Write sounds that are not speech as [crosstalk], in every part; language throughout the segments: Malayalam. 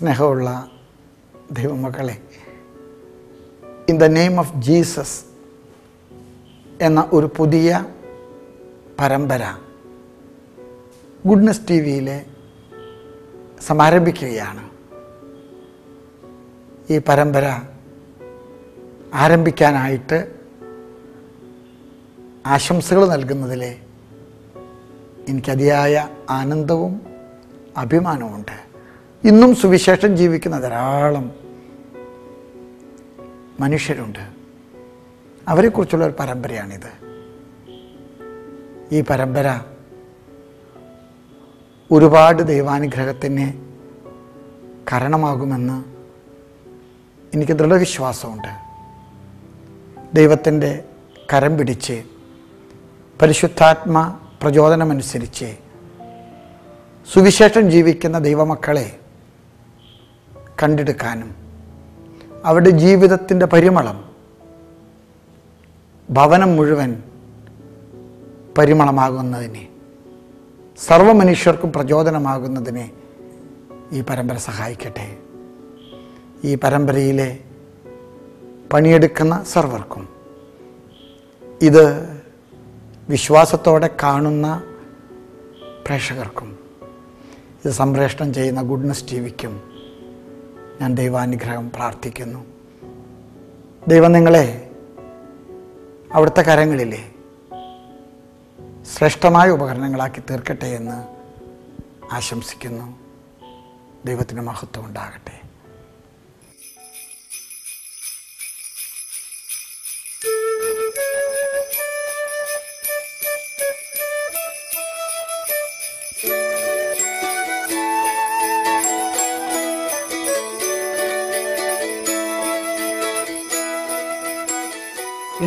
സ്നേഹമുള്ള ദൈവമക്കളെ in the name of Jesus എന്ന ഒരു പുതിയ പരമ്പര ഗുഡ്നസ് ടി വിയിൽ സമാരംഭിക്കുകയാണ് ഈ പരമ്പര ആരംഭിക്കാനായിട്ട് ആശംസകൾ നൽകുന്നതിലെ എനിക്കതിയായ ആനന്ദവും അഭിമാനവുമുണ്ട് ഇന്നും സുവിശേഷം ജീവിക്കുന്ന ധാരാളം മനുഷ്യരുണ്ട് അവരെക്കുറിച്ചുള്ള ഒരു പരമ്പരയാണിത് ഈ പരമ്പര ഒരുപാട് ദൈവാനുഗ്രഹത്തിന് കാരണമാകുമെന്ന് എനിക്ക് ദൃഢവിശ്വാസമുണ്ട് ദൈവത്തിൻ്റെ കരം പിടിച്ച് പരിശുദ്ധാത്മ പ്രചോദനമനുസരിച്ച് സുവിശേഷം ജീവിക്കുന്ന ദൈവമക്കളെ കണ്ടെടുക്കാനും അവരുടെ ജീവിതത്തിൻ്റെ പരിമളം ഭവനം മുഴുവൻ പരിമളമാകുന്നതിനെ മനുഷ്യർക്കും പ്രചോദനമാകുന്നതിനെ ഈ പരമ്പര സഹായിക്കട്ടെ ഈ പരമ്പരയിലെ പണിയെടുക്കുന്ന സർവർക്കും ഇത് വിശ്വാസത്തോടെ കാണുന്ന പ്രേക്ഷകർക്കും ഇത് സംപ്രേഷണം ചെയ്യുന്ന ഗുഡ്നസ് ടി വിക്കും ഞാൻ ദൈവാനുഗ്രഹം പ്രാർത്ഥിക്കുന്നു ദൈവം നിങ്ങളെ അവിടുത്തെ കരങ്ങളിലെ ശ്രേഷ്ഠമായ ഉപകരണങ്ങളാക്കി തീർക്കട്ടെ എന്ന് ആശംസിക്കുന്നു ദൈവത്തിന് മഹത്വം ഉണ്ടാകട്ടെ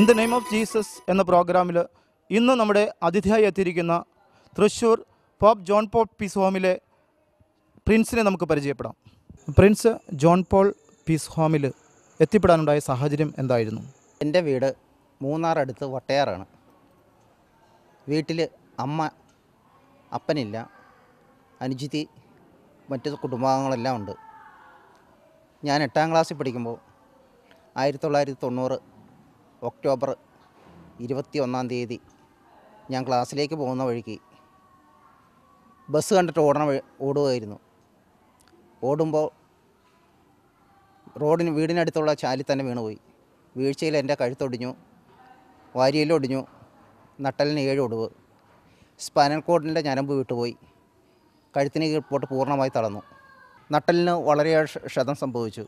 in the name of Jesus എന്ന പ്രോഗ്രാമിൽ ഇന്ന് നമ്മുടെ അതിഥിയായി എത്തിയിരിക്കുന്ന Thrissur Pope John Paul peace ഹോമിലെ പ്രിൻസിനെ നമുക്ക് പരിചയപ്പെടാം പ്രിൻസ് ജോൺ പോൾ പീസ് ഹോമിൽ എത്തിപ്പെടാനുണ്ടായ സാഹചര്യം എന്തായിരുന്നു എൻ്റെ വീട് മൂന്നാറടുത്ത് വട്ടയാറാണ് വീട്ടിൽ അമ്മ അപ്പനില്ല അനുജിതി മറ്റ് കുടുംബാംഗങ്ങളെല്ലാം ഉണ്ട് ഞാൻ എട്ടാം ക്ലാസ്സിൽ പഠിക്കുമ്പോൾ ആയിരത്തി തൊള്ളായിരത്തി തൊണ്ണൂറ് ഒക്ടോബർ ഇരുപത്തി ഒന്നാം തീയതി ഞാൻ ക്ലാസ്സിലേക്ക് പോകുന്ന വഴിക്ക് ബസ് കണ്ടിട്ട് ഓടണ ഓടുകയായിരുന്നു ഓടുമ്പോൾ റോഡിന് വീടിനടുത്തുള്ള ചാലിൽ തന്നെ വീണുപോയി വീഴ്ചയിൽ എൻ്റെ കഴുത്തൊടിഞ്ഞു വാരിയിലൊടിഞ്ഞു നട്ടലിന് ഏഴ് ഒടുവ് സ്പനൽ കോഡിൻ്റെ ഞരമ്പ് വിട്ടുപോയി കഴുത്തിന് കീഴ്പോട്ട് പൂർണ്ണമായി തളന്നു നട്ടലിന് വളരെയേറെ ക്ഷതം സംഭവിച്ചു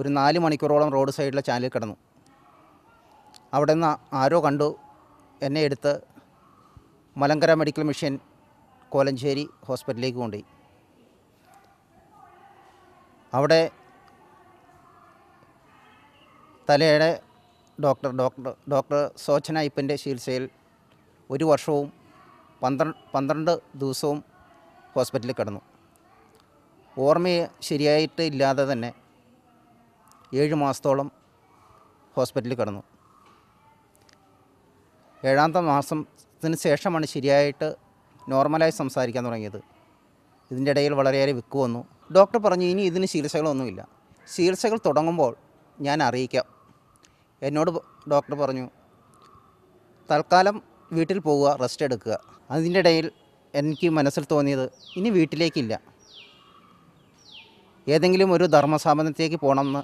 ഒരു നാല് മണിക്കൂറോളം റോഡ് സൈഡിലെ ചാലിൽ കിടന്നു അവിടെ നിന്ന് ആരോ കണ്ടു എന്നെ എടുത്ത് മലങ്കര മെഡിക്കൽ മിഷൻ കോലഞ്ചേരി ഹോസ്പിറ്റലിലേക്ക് കൊണ്ടുപോയി അവിടെ തലയുടെ ഡോക്ടർ ഡോക്ടർ ഡോക്ടർ സോച്ചന ഇപ്പൻ്റെ ചികിത്സയിൽ ഒരു വർഷവും പന്ത്രണ്ട് പന്ത്രണ്ട് ദിവസവും ഹോസ്പിറ്റലിൽ കിടന്നു ഓർമ്മ ശരിയായിട്ട് ഇല്ലാതെ തന്നെ ഏഴ് മാസത്തോളം ഹോസ്പിറ്റലിൽ കിടന്നു ഏഴാമത്തെ മാസത്തിന് ശേഷമാണ് ശരിയായിട്ട് നോർമലായി സംസാരിക്കാൻ തുടങ്ങിയത് ഇതിൻ്റെ ഇടയിൽ വളരെയേറെ വിക്ക് വന്നു ഡോക്ടർ പറഞ്ഞു ഇനി ഇതിന് ചികിത്സകളൊന്നുമില്ല ചികിത്സകൾ തുടങ്ങുമ്പോൾ ഞാൻ അറിയിക്കാം എന്നോട് ഡോക്ടർ പറഞ്ഞു തൽക്കാലം വീട്ടിൽ പോവുക റെസ്റ്റ് എടുക്കുക അതിൻ്റെ ഇടയിൽ എനിക്ക് മനസ്സിൽ തോന്നിയത് ഇനി വീട്ടിലേക്കില്ല ഏതെങ്കിലും ഒരു ധർമ്മസ്ഥാപനത്തിലേക്ക് പോകണമെന്ന്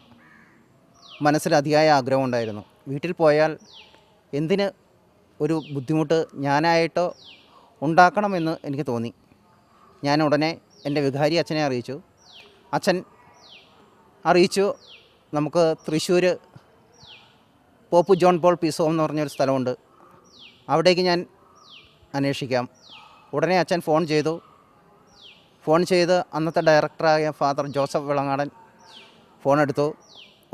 മനസ്സിൽ അതിയായ ആഗ്രഹമുണ്ടായിരുന്നു വീട്ടിൽ പോയാൽ എന്തിന് ഒരു ബുദ്ധിമുട്ട് ഞാനായിട്ടോ ഉണ്ടാക്കണമെന്ന് എനിക്ക് തോന്നി ഞാൻ ഉടനെ എൻ്റെ വികാരി അച്ഛനെ അറിയിച്ചു അച്ഛൻ അറിയിച്ചു നമുക്ക് തൃശ്ശൂർ പോപ്പ് ജോൺ പോൾ പിസോ എന്ന് പറഞ്ഞൊരു സ്ഥലമുണ്ട് അവിടേക്ക് ഞാൻ അന്വേഷിക്കാം ഉടനെ അച്ഛൻ ഫോൺ ചെയ്തു ഫോൺ ചെയ്ത് അന്നത്തെ ഡയറക്ടറായ ഫാദർ ജോസഫ് വിളങ്ങാടൻ ഫോൺ എടുത്തു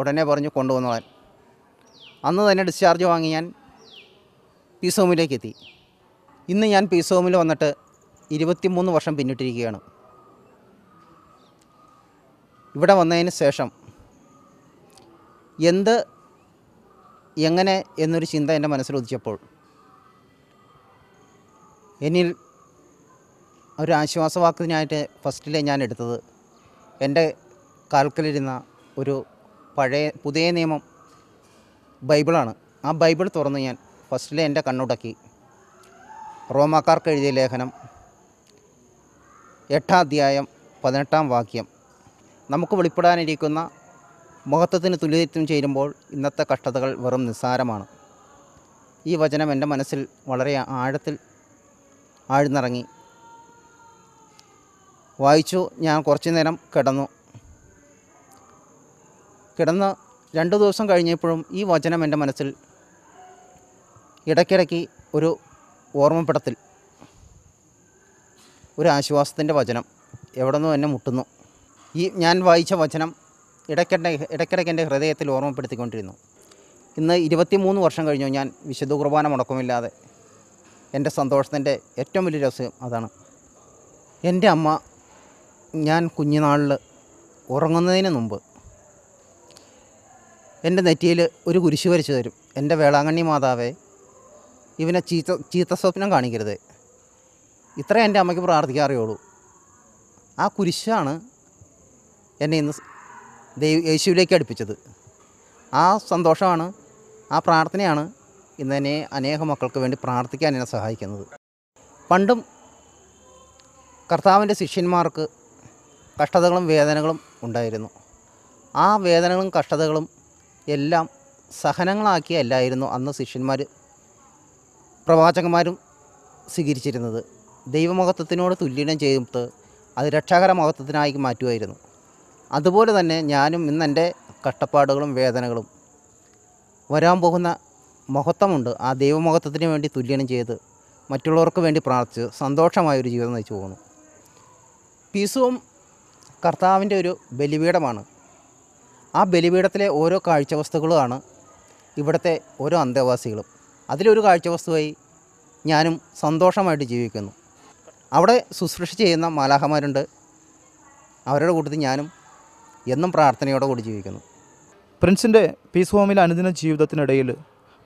ഉടനെ പറഞ്ഞു കൊണ്ടുവന്നവൻ അന്ന് തന്നെ ഡിസ്ചാർജ് വാങ്ങി ഞാൻ പീസോമിലേക്ക് എത്തി ഇന്ന് ഞാൻ പീസോമിൽ വന്നിട്ട് ഇരുപത്തിമൂന്ന് വർഷം പിന്നിട്ടിരിക്കുകയാണ് ഇവിടെ വന്നതിന് ശേഷം എന്ത് എങ്ങനെ എന്നൊരു ചിന്ത എൻ്റെ മനസ്സിൽ ഉദിച്ചപ്പോൾ എന്നിൽ ഒരു ആശ്വാസവാക്കിനായിട്ട് ഫസ്റ്റിലെ ഞാൻ എടുത്തത് എൻ്റെ കാൽക്കലിരുന്ന ഒരു പഴയ പുതിയ നിയമം ബൈബിളാണ് ആ ബൈബിൾ തുറന്ന് ഞാൻ ഫസ്റ്റിലെ എൻ്റെ കണ്ണുടക്കി റോമാക്കാർക്ക് എഴുതിയ ലേഖനം എട്ടാം അധ്യായം പതിനെട്ടാം വാക്യം നമുക്ക് വെളിപ്പെടാനിരിക്കുന്ന മഹത്വത്തിന് തുല്യത്വം ചേരുമ്പോൾ ഇന്നത്തെ കഷ്ടതകൾ വെറും നിസ്സാരമാണ് ഈ വചനം എൻ്റെ മനസ്സിൽ വളരെ ആഴത്തിൽ ആഴ്ന്നിറങ്ങി വായിച്ചു ഞാൻ കുറച്ചു നേരം കിടന്നു കിടന്ന് രണ്ട് ദിവസം കഴിഞ്ഞപ്പോഴും ഈ വചനം എൻ്റെ മനസ്സിൽ ഇടയ്ക്കിടയ്ക്ക് ഒരു ഓർമ്മപ്പെടത്തിൽ ഒരു ആശ്വാസത്തിൻ്റെ വചനം എവിടെ നിന്നും എന്നെ മുട്ടുന്നു ഈ ഞാൻ വായിച്ച വചനം ഇടയ്ക്കിടെ ഇടയ്ക്കിടയ്ക്ക് എൻ്റെ ഹൃദയത്തിൽ ഓർമ്മപ്പെടുത്തിക്കൊണ്ടിരുന്നു ഇന്ന് ഇരുപത്തിമൂന്ന് വർഷം കഴിഞ്ഞു ഞാൻ വിശുദ്ധ കുർബാന മുടക്കമില്ലാതെ എൻ്റെ സന്തോഷത്തിൻ്റെ ഏറ്റവും വലിയ രസം അതാണ് എൻ്റെ അമ്മ ഞാൻ കുഞ്ഞുനാളിൽ ഉറങ്ങുന്നതിന് മുമ്പ് എൻ്റെ നെറ്റിയിൽ ഒരു കുരിശ് വരച്ചു തരും എൻ്റെ വേളാങ്കണ്ണി മാതാവേ ഇവനെ ചീത്ത ചീത്ത സ്വപ്നം കാണിക്കരുത് ഇത്രേ എൻ്റെ അമ്മയ്ക്ക് പ്രാർത്ഥിക്കാൻ ആ കുരിശാണ് എന്നെ ഇന്ന് ദൈവ യേശുവിലേക്ക് അടുപ്പിച്ചത് ആ സന്തോഷമാണ് ആ പ്രാർത്ഥനയാണ് ഇന്ന് എന്നെ അനേക മക്കൾക്ക് വേണ്ടി പ്രാർത്ഥിക്കാൻ എന്നെ സഹായിക്കുന്നത് പണ്ടും കർത്താവിൻ്റെ ശിഷ്യന്മാർക്ക് കഷ്ടതകളും വേദനകളും ഉണ്ടായിരുന്നു ആ വേദനകളും കഷ്ടതകളും എല്ലാം സഹനങ്ങളാക്കിയല്ലായിരുന്നു അന്ന് ശിഷ്യന്മാർ പ്രവാചകന്മാരും സ്വീകരിച്ചിരുന്നത് ദൈവമഹത്വത്തിനോട് തുല്യനം ചേർത്ത് അത് രക്ഷാകര മഹത്വത്തിനായി മാറ്റുമായിരുന്നു അതുപോലെ തന്നെ ഞാനും ഇന്ന് എൻ്റെ കഷ്ടപ്പാടുകളും വേദനകളും വരാൻ പോകുന്ന മഹത്വമുണ്ട് ആ ദൈവമഹത്വത്തിന് വേണ്ടി തുല്യനം ചെയ്ത് മറ്റുള്ളവർക്ക് വേണ്ടി പ്രാർത്ഥിച്ച് സന്തോഷമായൊരു ജീവിതം നയിച്ചു പോകുന്നു പീസുവും കർത്താവിൻ്റെ ഒരു ബലിപീഠമാണ് ആ ബലിപീഠത്തിലെ ഓരോ കാഴ്ചവസ്തുക്കളുമാണ് ഇവിടുത്തെ ഓരോ അന്തേവാസികളും അതിലൊരു കാഴ്ചവസ്തുവായി ഞാനും സന്തോഷമായിട്ട് ജീവിക്കുന്നു അവിടെ ശുശ്രൂഷ ചെയ്യുന്ന മാലാഹമാരുണ്ട് അവരുടെ കൂട്ടത്തിൽ ഞാനും എന്നും പ്രാർത്ഥനയോടെ കൂടി ജീവിക്കുന്നു പ്രിൻസിൻ്റെ പീസ് ഹോമിലെ അനുദിന ജീവിതത്തിനിടയിൽ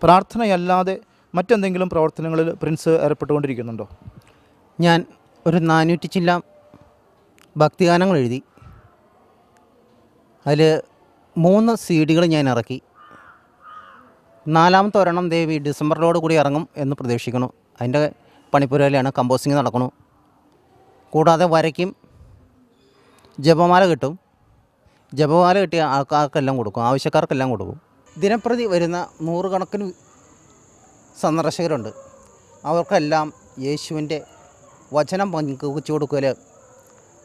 പ്രാർത്ഥനയല്ലാതെ മറ്റെന്തെങ്കിലും പ്രവർത്തനങ്ങളിൽ പ്രിൻസ് ഏർപ്പെട്ടുകൊണ്ടിരിക്കുന്നുണ്ടോ ഞാൻ ഒരു നാനൂറ്റി ചില്ല ഭക്തിഗാനങ്ങൾ എഴുതി അതിൽ മൂന്ന് സി ഡികൾ ഞാൻ ഇറക്കി നാലാമത്തെ ഒരെണ്ണം ദേവി ഡിസംബറിലോട് കൂടി ഇറങ്ങും എന്ന് പ്രതീക്ഷിക്കുന്നു അതിൻ്റെ പണിപ്പുരയിലാണ് കമ്പോസിങ് നടക്കുന്നു കൂടാതെ വരയ്ക്കും ജപമാല കിട്ടും ജപമാല കിട്ടിയ ആൾക്കാർക്കെല്ലാം കൊടുക്കും ആവശ്യക്കാർക്കെല്ലാം കൊടുക്കും ദിനപ്രതി വരുന്ന നൂറുകണക്കിന് സന്ദർശകരുണ്ട് അവർക്കെല്ലാം യേശുവിൻ്റെ വചനം പങ്കുവച്ചു കൊടുക്കൽ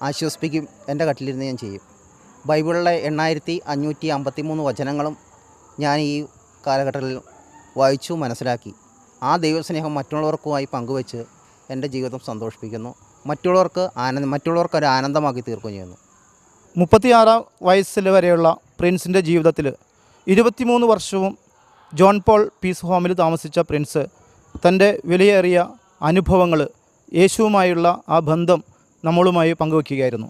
ആശ്വസിപ്പിക്കും എൻ്റെ കട്ടിലിരുന്ന് ഞാൻ ചെയ്യും ബൈബിളിലെ എണ്ണായിരത്തി അഞ്ഞൂറ്റി അമ്പത്തി മൂന്ന് വചനങ്ങളും ഞാൻ ഈ കാലഘട്ടത്തിൽ വായിച്ചു മനസ്സിലാക്കി ആ ദൈവസ്നേഹം മറ്റുള്ളവർക്കുമായി പങ്കുവെച്ച് എൻ്റെ ജീവിതം സന്തോഷിപ്പിക്കുന്നു മറ്റുള്ളവർക്ക് ആനന്ദ മറ്റുള്ളവർക്ക് ഒരു ആനന്ദമാക്കി തീർക്കുകയും ചെയ്യുന്നു മുപ്പത്തിയാറാം വയസ്സിൽ വരെയുള്ള പ്രിൻസിൻ്റെ ജീവിതത്തിൽ ഇരുപത്തിമൂന്ന് വർഷവും ജോൺ പോൾ പീസ് ഹോമിൽ താമസിച്ച പ്രിൻസ് തൻ്റെ വിലയേറിയ അനുഭവങ്ങൾ യേശുവുമായുള്ള ആ ബന്ധം നമ്മളുമായി പങ്കുവയ്ക്കുകയായിരുന്നു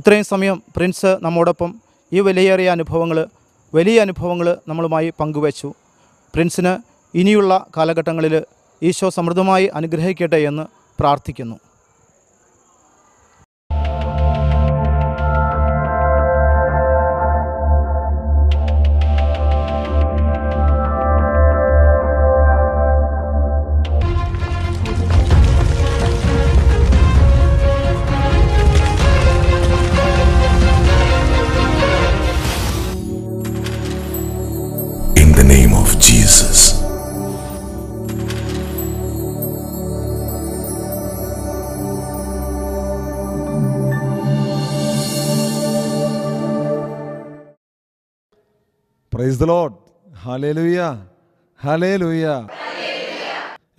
ഇത്രയും സമയം പ്രിൻസ് നമ്മോടൊപ്പം ഈ വിലയേറിയ അനുഭവങ്ങൾ വലിയ അനുഭവങ്ങൾ നമ്മളുമായി പങ്കുവച്ചു പ്രിൻസിന് ഇനിയുള്ള കാലഘട്ടങ്ങളിൽ ഈശോ സമൃദ്ധമായി അനുഗ്രഹിക്കട്ടെ എന്ന് പ്രാർത്ഥിക്കുന്നു ലോഡ് ഹലേ ലൂയ ഹലേ ലൂയ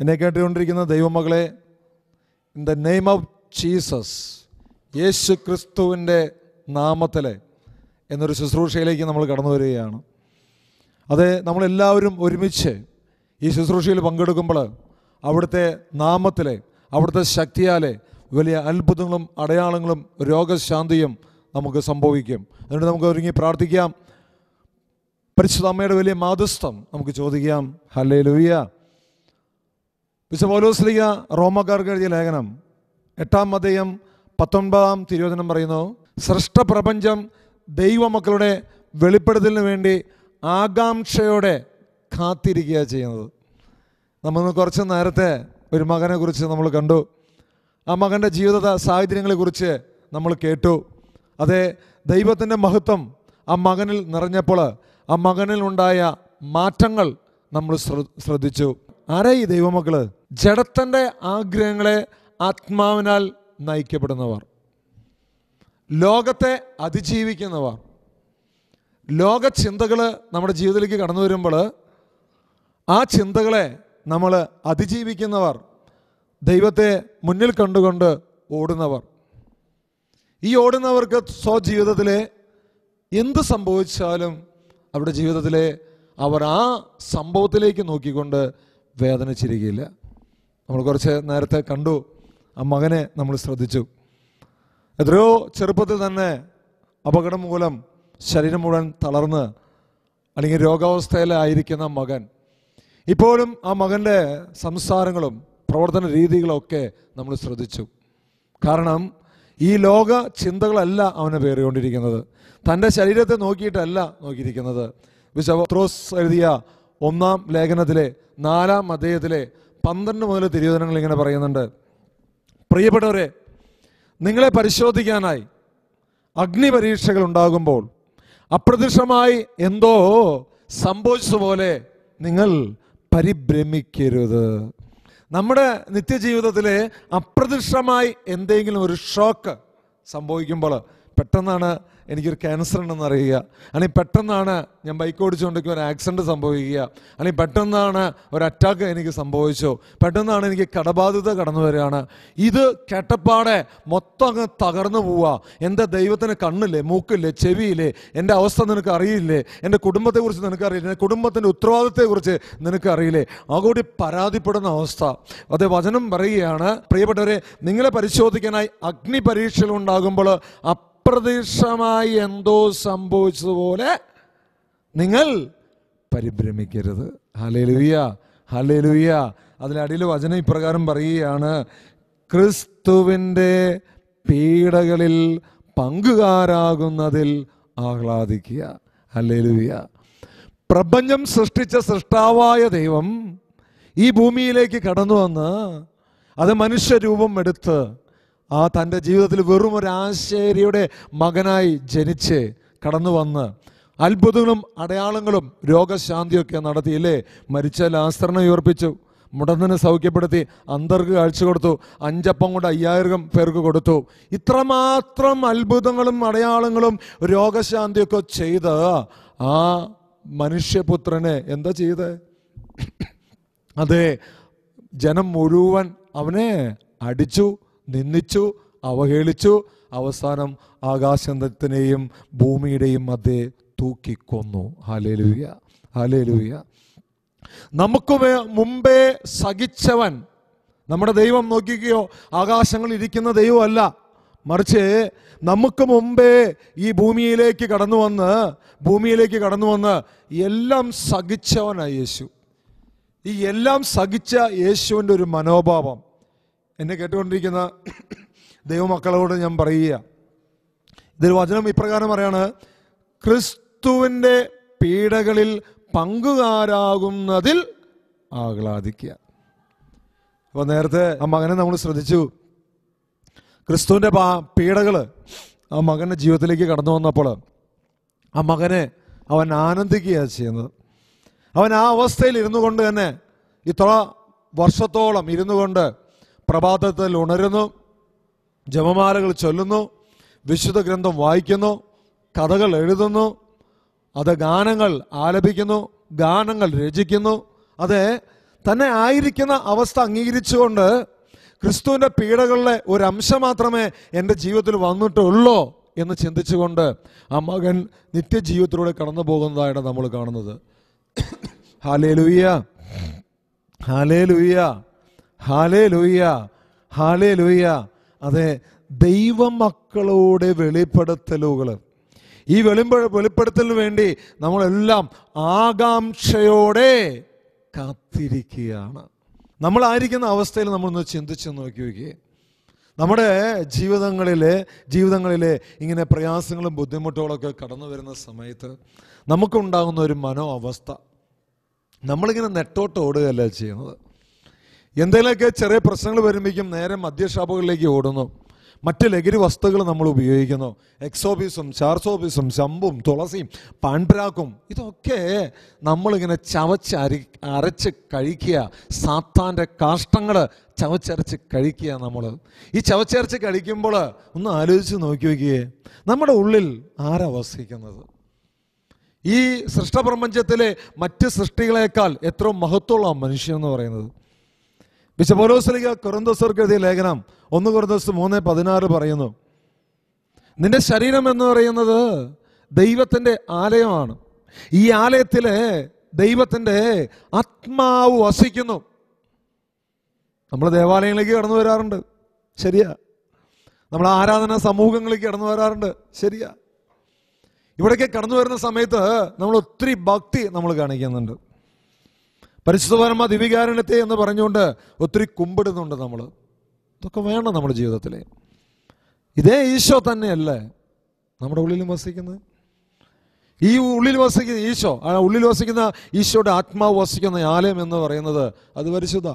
എന്നെ കേട്ടുകൊണ്ടിരിക്കുന്ന ദൈവമകളെ in the name of Jesus യേശു ക്രിസ്തുവിൻ്റെ നാമത്തിൽ എന്നൊരു ശുശ്രൂഷയിലേക്ക് നമ്മൾ കടന്നു വരികയാണ് അത് നമ്മളെല്ലാവരും ഒരുമിച്ച് ഈ ശുശ്രൂഷയിൽ പങ്കെടുക്കുമ്പോൾ അവിടുത്തെ നാമത്തിലെ അവിടുത്തെ ശക്തിയാലെ വലിയ അത്ഭുതങ്ങളും അടയാളങ്ങളും രോഗശാന്തിയും നമുക്ക് സംഭവിക്കും അതുകൊണ്ട് നമുക്ക് ഒരുങ്ങി പ്രാർത്ഥിക്കാം പരിശുദ്ധ അമ്മയുടെ വലിയ മാതൃസ്ഥം നമുക്ക് ചോദിക്കാം ഹല്ലേ ലൂയ വിശുദ്ധ പൗലോസ്ലിക റോമക്കാർക്ക് എഴുതിയ ലേഖനം എട്ടാം അധ്യയം പത്തൊൻപതാം തിരുവചനം പറയുന്നു സൃഷ്ട പ്രപഞ്ചം ദൈവമക്കളുടെ വെളിപ്പെടുത്തലിന് വേണ്ടി ആകാംക്ഷയോടെ കാത്തിരിക്കുക ചെയ്യുന്നത് നമ്മൾ കുറച്ച് നേരത്തെ ഒരു മകനെക്കുറിച്ച് നമ്മൾ കണ്ടു ആ മകൻ്റെ ജീവിത സാഹചര്യങ്ങളെക്കുറിച്ച് നമ്മൾ കേട്ടു അതേ ദൈവത്തിൻ്റെ മഹത്വം ആ മകനിൽ നിറഞ്ഞപ്പോൾ ആ മകനിലുണ്ടായ മാറ്റങ്ങൾ നമ്മൾ ശ്രദ്ധിച്ചു ആരായി ദൈവമക്കള് ജഡത്തിൻ്റെ ആഗ്രഹങ്ങളെ ആത്മാവിനാൽ നയിക്കപ്പെടുന്നവർ ലോകത്തെ അതിജീവിക്കുന്നവർ ലോക ചിന്തകൾ നമ്മുടെ ജീവിതത്തിലേക്ക് കടന്നു വരുമ്പോൾ ആ ചിന്തകളെ നമ്മൾ അതിജീവിക്കുന്നവർ ദൈവത്തെ മുന്നിൽ കണ്ടുകൊണ്ട് ഓടുന്നവർ ഈ ഓടുന്നവർക്ക് സ്വജീവിതത്തിലെ എന്ത് സംഭവിച്ചാലും അവരുടെ ജീവിതത്തിലെ അവർ ആ സംഭവത്തിലേക്ക് നോക്കിക്കൊണ്ട് വേദനിച്ചിരിക്കുകയില്ല നമ്മൾ കുറച്ച് നേരത്തെ കണ്ടു ആ മകനെ നമ്മൾ ശ്രദ്ധിച്ചു എത്രയോ ചെറുപ്പത്തിൽ തന്നെ അപകടം മൂലം ശരീരം മുഴുവൻ തളർന്ന് അല്ലെങ്കിൽ രോഗാവസ്ഥയിലായിരിക്കുന്ന മകൻ ഇപ്പോഴും ആ മകൻ്റെ സംസാരങ്ങളും പ്രവർത്തന രീതികളൊക്കെ നമ്മൾ ശ്രദ്ധിച്ചു കാരണം ഈ ലോക ചിന്തകളല്ല അവനെ പേറിക്കൊണ്ടിരിക്കുന്നത് തൻ്റെ ശരീരത്തെ നോക്കിയിട്ടല്ല നോക്കിയിരിക്കുന്നത് വിശവത്രോസ് എഴുതിയ ഒന്നാം ലേഖനത്തിലെ നാലാം അദ്ദേഹത്തിലെ പന്ത്രണ്ട് മുതൽ തിരുവചനങ്ങൾ ഇങ്ങനെ പറയുന്നുണ്ട് പ്രിയപ്പെട്ടവരെ നിങ്ങളെ പരിശോധിക്കാനായി അഗ്നി പരീക്ഷകൾ ഉണ്ടാകുമ്പോൾ അപ്രത്യക്ഷമായി എന്തോ സംഭവിച്ചതുപോലെ നിങ്ങൾ പരിഭ്രമിക്കരുത് നമ്മുടെ നിത്യജീവിതത്തിലെ അപ്രതീക്ഷിതമായി എന്തെങ്കിലും ഒരു ഷോക്ക് സംഭവിക്കുമ്പോൾ പെട്ടെന്നാണ് എനിക്കൊരു ക്യാൻസർ ഉണ്ടെന്ന് അറിയുക അല്ലെങ്കിൽ പെട്ടെന്നാണ് ഞാൻ ബൈക്ക് ഓടിച്ചുകൊണ്ടെങ്കിൽ ഒരു ആക്സിഡൻറ്റ് സംഭവിക്കുക അല്ലെങ്കിൽ പെട്ടെന്നാണ് ഒരു അറ്റാക്ക് എനിക്ക് സംഭവിച്ചോ പെട്ടെന്നാണ് എനിക്ക് കടബാധ്യത കടന്നു വരികയാണ് ഇത് കേട്ടപ്പാടെ മൊത്തം അങ്ങ് തകർന്നു പോവുക എൻ്റെ ദൈവത്തിന് കണ്ണില്ലേ മൂക്കില്ലേ ചെവിയില്ലേ എൻ്റെ അവസ്ഥ നിനക്ക് അറിയില്ലേ എൻ്റെ കുടുംബത്തെക്കുറിച്ച് നിനക്കറിയില്ലേ എൻ്റെ കുടുംബത്തിൻ്റെ ഉത്തരവാദിത്തെക്കുറിച്ച് നിനക്കറിയില്ലേ കൂടി പരാതിപ്പെടുന്ന അവസ്ഥ അതേ വചനം പറയുകയാണ് പ്രിയപ്പെട്ടവരെ നിങ്ങളെ പരിശോധിക്കാനായി അഗ്നി പരീക്ഷകൾ ഉണ്ടാകുമ്പോൾ അപ്രതീക്ഷമായി എന്തോ സംഭവിച്ചതുപോലെ നിങ്ങൾ പരിഭ്രമിക്കരുത് ഹലേലുവിയ ഹലേലുവിയ അതിലടിയിൽ വചനം ഇപ്രകാരം പറയുകയാണ് ക്രിസ്തുവിൻ്റെ പീഡകളിൽ പങ്കുകാരാകുന്നതിൽ ആഹ്ലാദിക്കുക ഹലേലുവിയ പ്രപഞ്ചം സൃഷ്ടിച്ച സൃഷ്ടാവായ ദൈവം ഈ ഭൂമിയിലേക്ക് കടന്നു വന്ന് അത് മനുഷ്യരൂപം എടുത്ത് ആ തൻ്റെ ജീവിതത്തിൽ വെറും ഒരു ആശേരിയുടെ മകനായി ജനിച്ച് കടന്നു വന്ന് അത്ഭുതങ്ങളും അടയാളങ്ങളും രോഗശാന്തിയൊക്കെ നടത്തി ഇല്ലേ മരിച്ച ലാസ്ത്രനെ ഉയർപ്പിച്ചു മുടന്നിനെ സൗഖ്യപ്പെടുത്തി അന്തർക്ക് കാഴ്ച കൊടുത്തു അഞ്ചപ്പം കൊണ്ട് അയ്യായിരം പേർക്ക് കൊടുത്തു ഇത്രമാത്രം അത്ഭുതങ്ങളും അടയാളങ്ങളും രോഗശാന്തിയൊക്കെ ചെയ്ത് ആ മനുഷ്യപുത്രനെ എന്താ ചെയ്ത് അതെ ജനം മുഴുവൻ അവനെ അടിച്ചു നിന്ദിച്ചു അവഹേളിച്ചു അവസാനം ആകാശത്തിനെയും ഭൂമിയുടെയും മധ്യേ തൂക്കിക്കൊന്നു ഹാലേലൂയ ഹാലേലൂയ നമുക്ക് മുമ്പേ സഹിച്ചവൻ നമ്മുടെ ദൈവം നോക്കിക്കുകയോ ആകാശങ്ങളിൽ ഇരിക്കുന്ന ദൈവമല്ല മറിച്ച് നമുക്ക് മുമ്പേ ഈ ഭൂമിയിലേക്ക് കടന്നു വന്ന് ഭൂമിയിലേക്ക് കടന്നു വന്ന് എല്ലാം സഹിച്ചവനാണ് യേശു ഈ എല്ലാം സഹിച്ച യേശുവിൻ്റെ ഒരു മനോഭാവം എന്നെ കേട്ടുകൊണ്ടിരിക്കുന്ന ദൈവമക്കളോട് ഞാൻ പറയുക ഇതിൽ വചനം ഇപ്രകാരം പറയാണ് ക്രിസ്തുവിൻ്റെ പീഡകളിൽ പങ്കുകാരാകുന്നതിൽ ആഹ്ലാദിക്കുക അപ്പോൾ നേരത്തെ ആ മകനെ നമ്മൾ ശ്രദ്ധിച്ചു ക്രിസ്തുവിൻ്റെ പാ പീഡകൾ ആ മകൻ്റെ ജീവിതത്തിലേക്ക് കടന്നു വന്നപ്പോൾ ആ മകനെ അവൻ ആനന്ദിക്കുകയാണ് ചെയ്യുന്നത് അവൻ ആ അവസ്ഥയിൽ ഇരുന്നു കൊണ്ട് തന്നെ ഇത്ര വർഷത്തോളം ഇരുന്നു കൊണ്ട് പ്രഭാതത്തിൽ ഉണരുന്നു ജപമാലകൾ ചൊല്ലുന്നു വിശുദ്ധ ഗ്രന്ഥം വായിക്കുന്നു കഥകൾ എഴുതുന്നു അത് ഗാനങ്ങൾ ആലപിക്കുന്നു ഗാനങ്ങൾ രചിക്കുന്നു അത് തന്നെ ആയിരിക്കുന്ന അവസ്ഥ അംഗീകരിച്ചുകൊണ്ട് ക്രിസ്തുവിൻ്റെ പീഡകളിലെ ഒരു അംശം മാത്രമേ എൻ്റെ ജീവിതത്തിൽ വന്നിട്ടുള്ളൂ എന്ന് ചിന്തിച്ചുകൊണ്ട് ആ മകൻ നിത്യജീവിതത്തിലൂടെ കടന്നു പോകുന്നതായിട്ട് നമ്മൾ കാണുന്നത് [coughs] ഹാലേ ലുയ്യ ഹാലേ ലുയ്യ ഹാലേ ലൂയ്യ ഹാലേ ലൂയ്യ അതെ ദൈവമക്കളോട് വെളിപ്പെടുത്തലുകൾ ഈ വെളിപ്പെ വെളിപ്പെടുത്തലിന് വേണ്ടി നമ്മളെല്ലാം ആകാംക്ഷയോടെ കാത്തിരിക്കുകയാണ് നമ്മളായിരിക്കുന്ന അവസ്ഥയിൽ നമ്മളൊന്ന് ചിന്തിച്ച് നോക്കി നോക്കി നമ്മുടെ ജീവിതങ്ങളിൽ ജീവിതങ്ങളിൽ ഇങ്ങനെ പ്രയാസങ്ങളും ബുദ്ധിമുട്ടുകളൊക്കെ കടന്നു വരുന്ന സമയത്ത് നമുക്കുണ്ടാകുന്ന ഒരു മനോ അവസ്ഥ നമ്മളിങ്ങനെ നെട്ടോട്ട് ഓടുകയല്ല ചെയ്യുന്നത് എന്തെങ്കിലുമൊക്കെ ചെറിയ പ്രശ്നങ്ങൾ വരുമ്പോഴേക്കും നേരെ മദ്യഷാപ്പുകളിലേക്ക് ഓടുന്നു മറ്റ് ലഹരി വസ്തുക്കൾ നമ്മൾ ഉപയോഗിക്കുന്നു എക്സോബീസും ചാർസോബീസും ശമ്പും തുളസിയും പാൻപ്രാക്കും ഇതൊക്കെ നമ്മളിങ്ങനെ ചവച്ചരി അരച്ച് കഴിക്കുക സാത്താൻ്റെ കാഷ്ടങ്ങൾ ചവച്ചരച്ച് കഴിക്കുക നമ്മൾ ഈ ചവച്ചരച്ച് കഴിക്കുമ്പോൾ ഒന്ന് ആലോചിച്ച് നോക്കി വയ്ക്കുകയെ നമ്മുടെ ഉള്ളിൽ ആരാ വസിക്കുന്നത് ഈ സൃഷ്ടപ്രപഞ്ചത്തിലെ മറ്റ് സൃഷ്ടികളെക്കാൾ എത്ര മഹത്വമുള്ള മനുഷ്യൻ എന്ന് പറയുന്നത് വിശുദ്ധ പൗലോസ്ലിക കുറുന്തോസർക്ക് എഴുതിയ ലേഖനം ഒന്ന് കുറന്തോസ് മൂന്ന് പതിനാറ് പറയുന്നു നിന്റെ ശരീരം എന്ന് പറയുന്നത് ദൈവത്തിൻ്റെ ആലയമാണ് ഈ ആലയത്തിൽ ദൈവത്തിൻ്റെ ആത്മാവ് വസിക്കുന്നു നമ്മൾ ദേവാലയങ്ങളിലേക്ക് കടന്നു വരാറുണ്ട് ശരിയാ നമ്മൾ ആരാധന സമൂഹങ്ങളിലേക്ക് കടന്നു വരാറുണ്ട് ശരിയാ ഇവിടേക്ക് കടന്നു വരുന്ന സമയത്ത് നമ്മൾ ഒത്തിരി ഭക്തി നമ്മൾ കാണിക്കുന്നുണ്ട് പരിശുദ്ധപരമ ദിവികാരണത്തെ എന്ന് പറഞ്ഞുകൊണ്ട് ഒത്തിരി കുമ്പിടുന്നുണ്ട് നമ്മൾ ഇതൊക്കെ വേണം നമ്മുടെ ജീവിതത്തിൽ ഇതേ ഈശോ തന്നെയല്ലേ നമ്മുടെ ഉള്ളിൽ വസിക്കുന്നത് ഈ ഉള്ളിൽ വസിക്കുന്ന ഈശോ ആ ഉള്ളിൽ വസിക്കുന്ന ഈശോയുടെ ആത്മാവ് വസിക്കുന്ന ആലയം എന്ന് പറയുന്നത് അത് പരിശുദ്ധ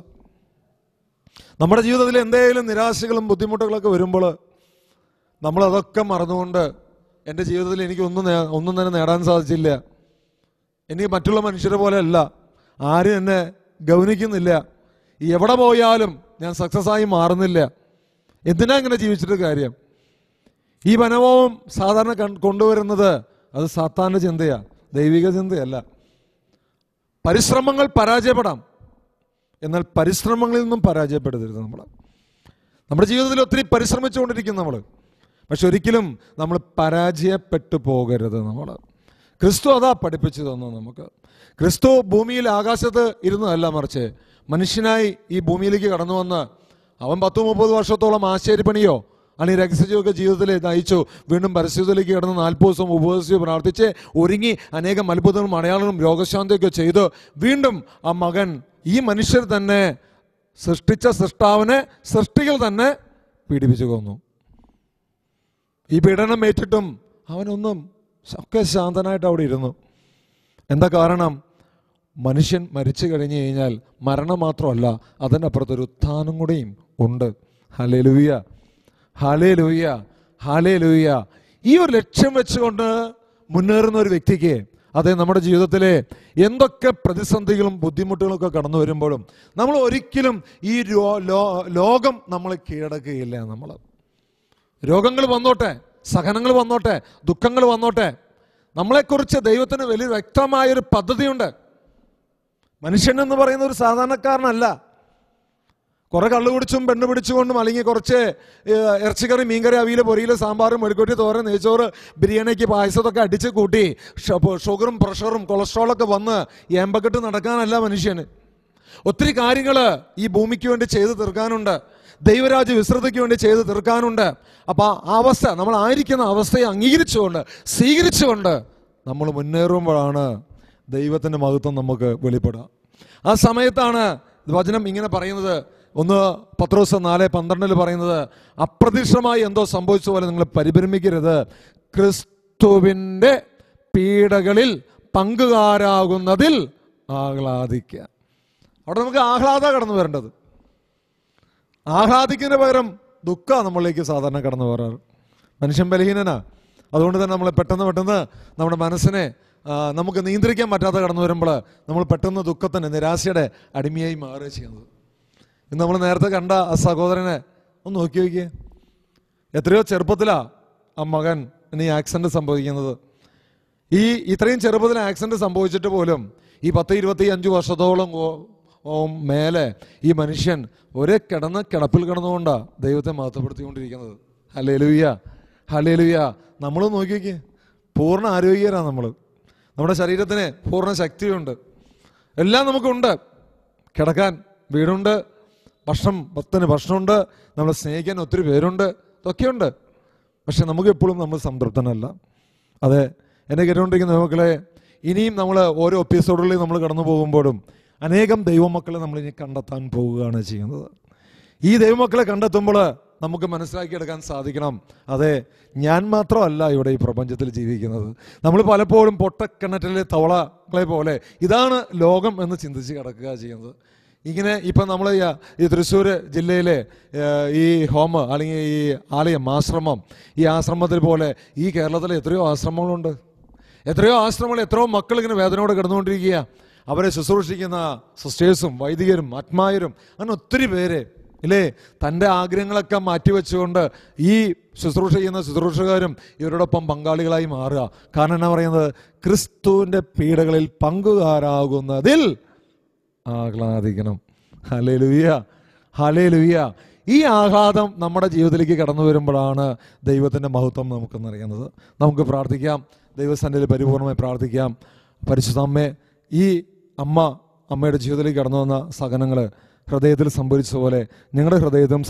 നമ്മുടെ ജീവിതത്തിൽ എന്തെങ്കിലും നിരാശകളും ബുദ്ധിമുട്ടുകളൊക്കെ വരുമ്പോൾ നമ്മളതൊക്കെ മറന്നുകൊണ്ട് എൻ്റെ ജീവിതത്തിൽ എനിക്ക് ഒന്നും ഒന്നും തന്നെ നേടാൻ സാധിച്ചില്ല എനിക്ക് മറ്റുള്ള മനുഷ്യരെ പോലെ അല്ല ആരും എന്നെ ഗൗനിക്കുന്നില്ല എവിടെ പോയാലും ഞാൻ സക്സസ് ആയി മാറുന്നില്ല എന്തിനാ ഇങ്ങനെ ജീവിച്ചിട്ട് കാര്യം ഈ മനോഭാവം സാധാരണ കൊണ്ടുവരുന്നത് അത് സാത്താൻ്റെ ചിന്തയാ ദൈവിക ചിന്തയല്ല പരിശ്രമങ്ങൾ പരാജയപ്പെടാം എന്നാൽ പരിശ്രമങ്ങളിൽ നിന്നും പരാജയപ്പെടരുത് നമ്മൾ നമ്മുടെ ജീവിതത്തിൽ ഒത്തിരി പരിശ്രമിച്ചുകൊണ്ടിരിക്കും നമ്മൾ പക്ഷെ ഒരിക്കലും നമ്മൾ പരാജയപ്പെട്ടു പോകരുത് നമ്മൾ ക്രിസ്തു അതാ പഠിപ്പിച്ചു തന്നു നമുക്ക് ക്രിസ്തു ഭൂമിയിൽ ആകാശത്ത് ഇരുന്നതല്ല മറിച്ച് മനുഷ്യനായി ഈ ഭൂമിയിലേക്ക് കടന്നു വന്ന് അവൻ പത്ത് മുപ്പത് വർഷത്തോളം ആശ്ചര്യപ്പണിയോ അല്ലെങ്കിൽ രഹസ്യമൊക്കെ ജീവിതത്തിൽ നയിച്ചു വീണ്ടും പരസ്യത്തിലേക്ക് കിടന്ന് നാൽപ്പത് ദിവസം ഉപദേശിച്ച് പ്രാർത്ഥിച്ച് ഒരുങ്ങി അനേകം അത്ഭുതങ്ങളും അടയാളങ്ങളും രോഗശാന്തിയൊക്കെ ചെയ്ത് വീണ്ടും ആ മകൻ ഈ മനുഷ്യർ തന്നെ സൃഷ്ടിച്ച സൃഷ്ടാവിനെ സൃഷ്ടികൾ തന്നെ പീഡിപ്പിച്ചു കൊന്നു ഈ പീഡനം ഏറ്റിട്ടും അവനൊന്നും ഒക്കെ ശാന്തനായിട്ട് അവിടെ ഇരുന്നു എന്താ കാരണം മനുഷ്യൻ മരിച്ചു കഴിഞ്ഞു കഴിഞ്ഞാൽ മരണം മാത്രമല്ല അതിനപ്പുറത്തൊരു ഉത്ഥാനം കൂടെയും ഉണ്ട് ഹലേ ലൂയ ഹലേ ലൂയ ഹലേ ലൂയ ഈ ഒരു ലക്ഷ്യം വെച്ചുകൊണ്ട് മുന്നേറുന്ന ഒരു വ്യക്തിക്ക് അതേ നമ്മുടെ ജീവിതത്തിലെ എന്തൊക്കെ പ്രതിസന്ധികളും ബുദ്ധിമുട്ടുകളൊക്കെ കടന്നു വരുമ്പോഴും നമ്മൾ ഒരിക്കലും ഈ ലോകം നമ്മൾ കീഴടക്കുകയില്ല നമ്മൾ രോഗങ്ങൾ വന്നോട്ടെ സഹനങ്ങൾ വന്നോട്ടെ ദുഃഖങ്ങൾ വന്നോട്ടെ നമ്മളെക്കുറിച്ച് ദൈവത്തിന് വലിയ വ്യക്തമായൊരു പദ്ധതിയുണ്ട് മനുഷ്യൻ എന്ന് പറയുന്ന ഒരു സാധാരണക്കാരനല്ല കുറെ കള്ളു കുടിച്ചും പെണ്ണ് പിടിച്ചുകൊണ്ടും അല്ലെങ്കിൽ കുറച്ച് ഇറച്ചിക്കറി മീൻകറി അവിയിൽ പൊരിയിൽ സാമ്പാറും മെഴുക്കുട്ടി തോരൻ നെയ്ച്ചോറ് ബിരിയാണിക്ക് പായസത്തൊക്കെ അടിച്ച് കൂട്ടി ഷുഗറും പ്രഷറും കൊളസ്ട്രോളൊക്കെ വന്ന് ഏമ്പക്കെട്ട് നടക്കാനല്ല മനുഷ്യന് ഒത്തിരി കാര്യങ്ങൾ ഈ ഭൂമിക്ക് വേണ്ടി ചെയ്തു തീർക്കാനുണ്ട് ദൈവരാജ്യ വിശ്രതയ്ക്ക് വേണ്ടി ചെയ്ത് തീർക്കാനുണ്ട് അപ്പോൾ ആ അവസ്ഥ നമ്മൾ ആയിരിക്കുന്ന അവസ്ഥയെ അംഗീകരിച്ചുകൊണ്ട് സ്വീകരിച്ചുകൊണ്ട് നമ്മൾ മുന്നേറുമ്പോഴാണ് ദൈവത്തിൻ്റെ മഹത്വം നമുക്ക് വെളിപ്പെടുക ആ സമയത്താണ് വചനം ഇങ്ങനെ പറയുന്നത് ഒന്ന് പത്രോസ് നാല് പന്ത്രണ്ടിൽ പറയുന്നത് അപ്രതീക്ഷിതമായി എന്തോ സംഭവിച്ച പോലെ നിങ്ങൾ പരിഭ്രമിക്കരുത് ക്രിസ്തുവിൻ്റെ പീഡകളിൽ പങ്കുകാരാകുന്നതിൽ ആഹ്ലാദിക്കുക അവിടെ നമുക്ക് ആഹ്ലാദ കടന്നു വരേണ്ടത് ആഹ്ലാദിക്കുന്നതിന് പകരം ദുഃഖമാണ് നമ്മളിലേക്ക് സാധാരണ കടന്നു പോകാറ് മനുഷ്യൻ ബലഹീനനാ അതുകൊണ്ട് തന്നെ നമ്മൾ പെട്ടെന്ന് പെട്ടെന്ന് നമ്മുടെ മനസ്സിനെ നമുക്ക് നിയന്ത്രിക്കാൻ പറ്റാതെ കടന്നു വരുമ്പോൾ നമ്മൾ പെട്ടെന്ന് ദുഃഖത്തിന് നിരാശയുടെ അടിമയായി മാറുക ചെയ്യുന്നത് ഇന്ന് നമ്മൾ നേരത്തെ കണ്ട ആ സഹോദരനെ ഒന്ന് നോക്കി നോക്കിയേ എത്രയോ ചെറുപ്പത്തിലാണ് ആ മകൻ ഇനി ആക്സിഡൻറ്റ് സംഭവിക്കുന്നത് ഈ ഇത്രയും ചെറുപ്പത്തിൽ ആക്സിഡൻറ്റ് സംഭവിച്ചിട്ട് പോലും ഈ പത്ത് ഇരുപത്തി അഞ്ച് വർഷത്തോളം മേലെ ഈ മനുഷ്യൻ ഒരേ കിടന്ന കിടപ്പിൽ കിടന്നുകൊണ്ടാണ് ദൈവത്തെ മഹത്വപ്പെടുത്തിക്കൊണ്ടിരിക്കുന്നത് ഹലേലുയ്യ ഹലേലുയ്യ നമ്മൾ നോക്കിക്കേ പൂർണ്ണ ആരോഗ്യരാണ് നമ്മൾ നമ്മുടെ ശരീരത്തിന് പൂർണ്ണ ശക്തിയുണ്ട് എല്ലാം നമുക്കുണ്ട് കിടക്കാൻ വീടുണ്ട് ഭക്ഷണം പത്തിന് ഭക്ഷണമുണ്ട് നമ്മളെ സ്നേഹിക്കാൻ ഒത്തിരി പേരുണ്ട് ഇതൊക്കെയുണ്ട് പക്ഷെ നമുക്ക് എപ്പോഴും നമ്മൾ സംതൃപ്തനല്ല അതെ എന്നെ കേട്ടുകൊണ്ടിരിക്കുന്ന മക്കളെ ഇനിയും നമ്മൾ ഓരോ എപ്പിസോഡുകളിൽ നമ്മൾ കടന്നു പോകുമ്പോഴും അനേകം ദൈവമക്കളെ നമ്മൾ ഇനി കണ്ടെത്താൻ പോവുകയാണ് ചെയ്യുന്നത് ഈ ദൈവമക്കളെ കണ്ടെത്തുമ്പോൾ നമുക്ക് മനസ്സിലാക്കിയെടുക്കാൻ സാധിക്കണം അതെ ഞാൻ മാത്രമല്ല ഇവിടെ ഈ പ്രപഞ്ചത്തിൽ ജീവിക്കുന്നത് നമ്മൾ പലപ്പോഴും പൊട്ടക്കിണറ്റിലെ തവളകളെ പോലെ ഇതാണ് ലോകം എന്ന് ചിന്തിച്ച് കിടക്കുക ചെയ്യുന്നത് ഇങ്ങനെ ഇപ്പം നമ്മൾ ഈ തൃശ്ശൂർ ജില്ലയിലെ ഈ ഹോം അല്ലെങ്കിൽ ഈ ആലയം ആശ്രമം ഈ ആശ്രമത്തിൽ പോലെ ഈ കേരളത്തിൽ എത്രയോ ആശ്രമങ്ങളുണ്ട് എത്രയോ ആശ്രമങ്ങൾ എത്രയോ മക്കൾ ഇങ്ങനെ വേദനയോടെ കിടന്നുകൊണ്ടിരിക്കുക അവരെ ശുശ്രൂഷിക്കുന്ന സിസ്റ്റേഴ്സും വൈദികരും ആത്മാരും അങ്ങനെ ഒത്തിരി പേര് ഇല്ലേ തൻ്റെ ആഗ്രഹങ്ങളൊക്കെ മാറ്റിവെച്ചുകൊണ്ട് ഈ ശുശ്രൂഷ ചെയ്യുന്ന ശുശ്രൂഷകാരും ഇവരോടൊപ്പം പങ്കാളികളായി മാറുക കാരണം എന്നാ പറയുന്നത് ക്രിസ്തുവിൻ്റെ പീഡകളിൽ പങ്കുകാരാകുന്നതിൽ ആഹ്ലാദിക്കണം ഹലേ ലുവിയ ഹലേ ലുവിയ ഈ ആഹ്ലാദം നമ്മുടെ ജീവിതത്തിലേക്ക് കടന്നു വരുമ്പോഴാണ് ദൈവത്തിൻ്റെ മഹത്വം നമുക്കെന്നറിയുന്നത് നമുക്ക് പ്രാർത്ഥിക്കാം ദൈവസന്നിധിയിൽ പരിപൂർണമായി പ്രാർത്ഥിക്കാം പരിശുദ്ധമ്മേ ഈ അമ്മ അമ്മയുടെ ജീവിതത്തിലേക്ക് കടന്നു വന്ന സഹനങ്ങൾ ഹൃദയത്തിൽ സംഭരിച്ച പോലെ നിങ്ങളുടെ ഹൃദയത്തിലും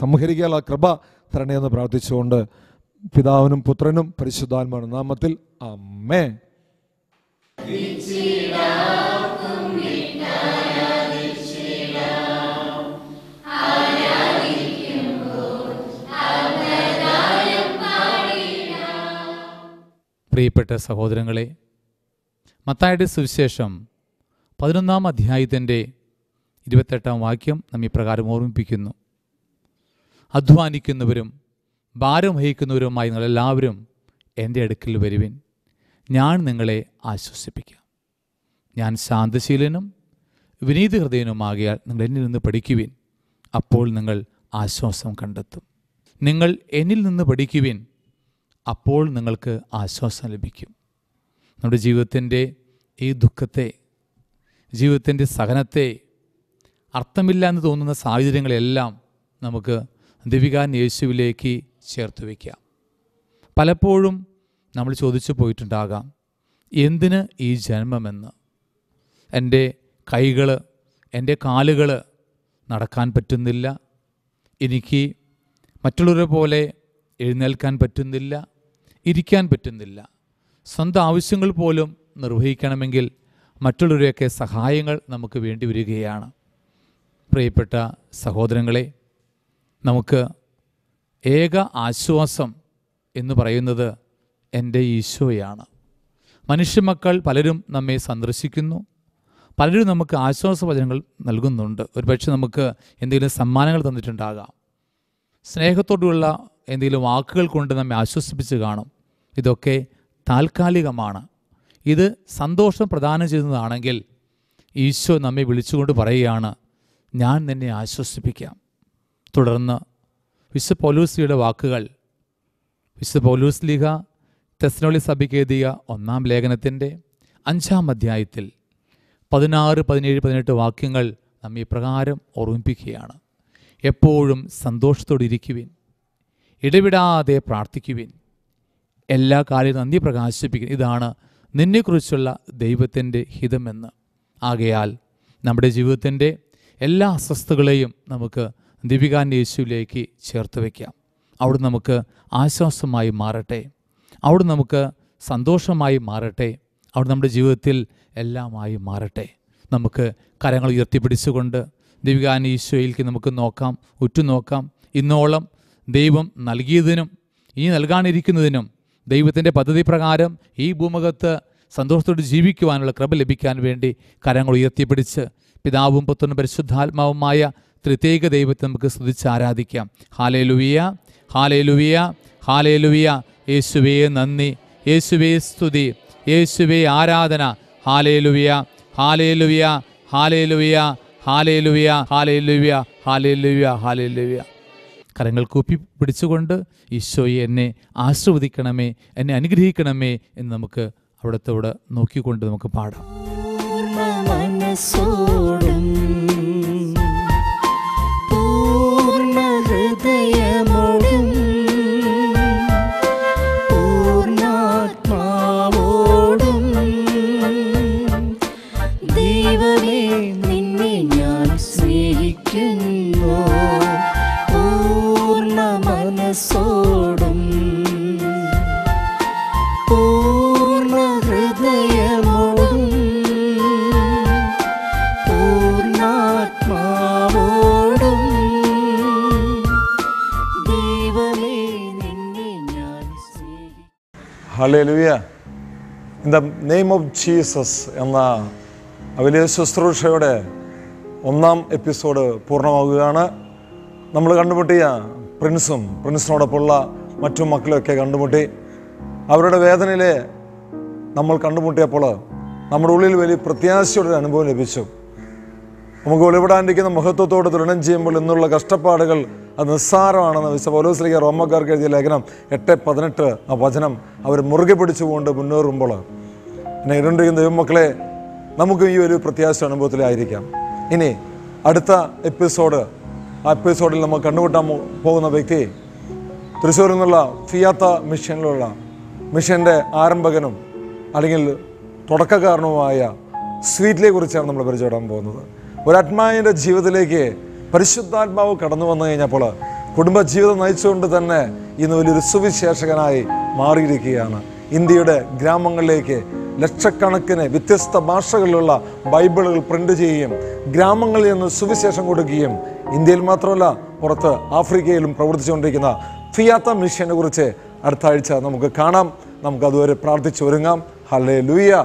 സംഹരിക്കാനുള്ള കൃപ തരണേന്ന് പ്രാർത്ഥിച്ചുകൊണ്ട് പിതാവിനും പുത്രനും പരിശുദ്ധാത്മാണ് നാമത്തിൽ അമ്മേ പ്രിയപ്പെട്ട സഹോദരങ്ങളെ മത്തായുടെ സുവിശേഷം പതിനൊന്നാം അധ്യായത്തിൻ്റെ ഇരുപത്തെട്ടാം വാക്യം ഈ പ്രകാരം ഓർമ്മിപ്പിക്കുന്നു അധ്വാനിക്കുന്നവരും ഭാരം വഹിക്കുന്നവരുമായി നിങ്ങളെല്ലാവരും എൻ്റെ അടുക്കിൽ വരുവിൻ ഞാൻ നിങ്ങളെ ആശ്വസിപ്പിക്കാം ഞാൻ ശാന്തശീലനും വിനീതഹൃദയനുമാകിയാൽ നിങ്ങൾ എന്നിൽ നിന്ന് പഠിക്കുവിൻ അപ്പോൾ നിങ്ങൾ ആശ്വാസം കണ്ടെത്തും നിങ്ങൾ എന്നിൽ നിന്ന് പഠിക്കുവിൻ അപ്പോൾ നിങ്ങൾക്ക് ആശ്വാസം ലഭിക്കും നമ്മുടെ ജീവിതത്തിൻ്റെ ഈ ദുഃഖത്തെ ജീവിതത്തിൻ്റെ സഹനത്തെ അർത്ഥമില്ല എന്ന് തോന്നുന്ന സാഹചര്യങ്ങളെല്ലാം നമുക്ക് ദിവിക യേശുവിലേക്ക് ചേർത്ത് വയ്ക്കാം പലപ്പോഴും നമ്മൾ ചോദിച്ചു പോയിട്ടുണ്ടാകാം എന്തിന് ഈ ജന്മമെന്ന് എൻ്റെ കൈകൾ എൻ്റെ കാലുകൾ നടക്കാൻ പറ്റുന്നില്ല എനിക്ക് മറ്റുള്ളവരെ പോലെ എഴുന്നേൽക്കാൻ പറ്റുന്നില്ല ഇരിക്കാൻ പറ്റുന്നില്ല സ്വന്തം ആവശ്യങ്ങൾ പോലും നിർവഹിക്കണമെങ്കിൽ മറ്റുള്ളവരെയൊക്കെ സഹായങ്ങൾ നമുക്ക് വേണ്ടി വരികയാണ് പ്രിയപ്പെട്ട സഹോദരങ്ങളെ നമുക്ക് ഏക ആശ്വാസം എന്ന് പറയുന്നത് എൻ്റെ ഈശോയാണ് മനുഷ്യമക്കൾ പലരും നമ്മെ സന്ദർശിക്കുന്നു പലരും നമുക്ക് വചനങ്ങൾ നൽകുന്നുണ്ട് ഒരുപക്ഷെ നമുക്ക് എന്തെങ്കിലും സമ്മാനങ്ങൾ തന്നിട്ടുണ്ടാകാം സ്നേഹത്തോടുള്ള എന്തെങ്കിലും വാക്കുകൾ കൊണ്ട് നമ്മെ ആശ്വസിപ്പിച്ച് കാണും ഇതൊക്കെ താൽക്കാലികമാണ് ഇത് സന്തോഷം പ്രദാനം ചെയ്യുന്നതാണെങ്കിൽ ഈശോ നമ്മെ വിളിച്ചുകൊണ്ട് പറയുകയാണ് ഞാൻ നിന്നെ ആശ്വസിപ്പിക്കാം തുടർന്ന് വിശു പൗലൂസ്ലിയുടെ വാക്കുകൾ വിശു പൗലൂസ്ലിഹ തെസ്നോളി സഭയ്ക്ക് എഴുതിയ ഒന്നാം ലേഖനത്തിൻ്റെ അഞ്ചാം അധ്യായത്തിൽ പതിനാറ് പതിനേഴ് പതിനെട്ട് വാക്യങ്ങൾ നമ്മെ ഇപ്രകാരം ഓർമ്മിപ്പിക്കുകയാണ് എപ്പോഴും സന്തോഷത്തോടെ ഇരിക്കുവിൻ ഇടവിടാതെ പ്രാർത്ഥിക്കുവിൻ എല്ലാ കാര്യവും നന്ദി പ്രകാശിപ്പിക്കുന്നു ഇതാണ് നിന്നെക്കുറിച്ചുള്ള ദൈവത്തിൻ്റെ ഹിതമെന്ന് ആകയാൽ നമ്മുടെ ജീവിതത്തിൻ്റെ എല്ലാ അസ്വസ്ഥകളെയും നമുക്ക് ദിവികാൻ്റെ യേശുവിലേക്ക് ചേർത്ത് വയ്ക്കാം അവിടെ നമുക്ക് ആശ്വാസമായി മാറട്ടെ അവിടെ നമുക്ക് സന്തോഷമായി മാറട്ടെ അവിടെ നമ്മുടെ ജീവിതത്തിൽ എല്ലാമായി മാറട്ടെ നമുക്ക് കരങ്ങൾ ഉയർത്തിപ്പിടിച്ചുകൊണ്ട് ദിവികാൻ ഈശോയിലേക്ക് നമുക്ക് നോക്കാം ഉറ്റുനോക്കാം ഇന്നോളം ദൈവം നൽകിയതിനും ഇനി നൽകാനിരിക്കുന്നതിനും ദൈവത്തിൻ്റെ പദ്ധതി പ്രകാരം ഈ ഭൂമുഖത്ത് സന്തോഷത്തോട് ജീവിക്കുവാനുള്ള കൃപ ലഭിക്കാൻ വേണ്ടി കരങ്ങൾ ഉയർത്തിപ്പിടിച്ച് പിതാവും പുത്രനും പരിശുദ്ധാത്മാവുമായ ത്രിതേക ദൈവത്തെ നമുക്ക് സ്തുതിച്ച് ആരാധിക്കാം ഹാലേ ലുവിയ ഹാലേ ലുവിയ ഹാലേ ലുവിയ യേശുവേ നന്ദി യേശുവേ സ്തുതി യേശുവേ ആരാധന ഹാലേ ലുവിയ ഹാലേ ലുവിയ ഹാലേ ലുവിയ ഹാലേ ലുവിയ ഹാലേ ലുവിയ ഹാലേ ലുവിയ ഹാലേ ലുവിയ കരങ്ങൾ കൂപ്പി പിടിച്ചുകൊണ്ട് ഈശോയെ എന്നെ ആസ്വദിക്കണമേ എന്നെ അനുഗ്രഹിക്കണമേ എന്ന് നമുക്ക് അവിടത്തോട് നോക്കിക്കൊണ്ട് നമുക്ക് പാടാം മനസ്സോടും പൂർണ്ണ ഹൃദയമോടും hallelujah in the name of Jesus എന്ന അവലിയ ശുശ്രൂഷയുടെ ഒന്നാം എപ്പിസോഡ് പൂർണ്ണമാകുകയാണ് നമ്മൾ കണ്ടുമുട്ടിയ പ്രിൻസും പ്രിൻസിനോടൊപ്പമുള്ള മറ്റു മക്കളെയൊക്കെ കണ്ടുമുട്ടി അവരുടെ വേദനയിലെ നമ്മൾ കണ്ടുമുട്ടിയപ്പോൾ നമ്മുടെ ഉള്ളിൽ വലിയ പ്രത്യാശയുടെ ഒരു അനുഭവം ലഭിച്ചു നമുക്ക് വെളിപ്പെടാനിരിക്കുന്ന മഹത്വത്തോട് തുലനം ചെയ്യുമ്പോൾ ഇന്നുള്ള കഷ്ടപ്പാടുകൾ അത് നിസ്സാരമാണെന്ന് വിശ പോലീസിലേക്ക് റോമക്കാർക്ക് എഴുതിയ ലേഖനം എട്ട് പതിനെട്ട് ആ വചനം അവർ മുറുകെ പിടിച്ചുകൊണ്ട് മുന്നേറുമ്പോൾ എന്നെ ഇരുണ്ടിരിക്കുന്ന ദൈവമക്കളെ നമുക്കും ഈ ഒരു പ്രത്യാശ അനുഭവത്തിലായിരിക്കാം ഇനി അടുത്ത എപ്പിസോഡ് ആ എപ്പിസോഡിൽ നമ്മൾ കണ്ടുമുട്ടാൻ പോകുന്ന വ്യക്തി തൃശ്ശൂരിൽ നിന്നുള്ള ഫിയാത്ത മിഷനിലുള്ള മിഷൻ്റെ ആരംഭകനും അല്ലെങ്കിൽ തുടക്കക്കാരനുമായ സ്വീറ്റിലെ കുറിച്ചാണ് നമ്മൾ പരിചയപ്പെടാൻ പോകുന്നത് ഒരു ആത്മാവിൻ്റെ ജീവിതത്തിലേക്ക് പരിശുദ്ധാത്മാവ് കടന്നു വന്നു കഴിഞ്ഞപ്പോൾ കുടുംബജീവിതം നയിച്ചുകൊണ്ട് തന്നെ ഇന്ന് വലിയൊരു സുവിശേഷകനായി മാറിയിരിക്കുകയാണ് ഇന്ത്യയുടെ ഗ്രാമങ്ങളിലേക്ക് ലക്ഷക്കണക്കിന് വ്യത്യസ്ത ഭാഷകളിലുള്ള ബൈബിളുകൾ പ്രിന്റ് ചെയ്യുകയും ഗ്രാമങ്ങളിൽ നിന്ന് സുവിശേഷം കൊടുക്കുകയും ഇന്ത്യയിൽ മാത്രമല്ല പുറത്ത് ആഫ്രിക്കയിലും പ്രവർത്തിച്ചുകൊണ്ടിരിക്കുന്ന ഫിയാത്ത മിഷനെ കുറിച്ച് അടുത്ത ആഴ്ച നമുക്ക് കാണാം നമുക്ക് അതുവരെ ഒരുങ്ങാം ഹലേ ലൂയ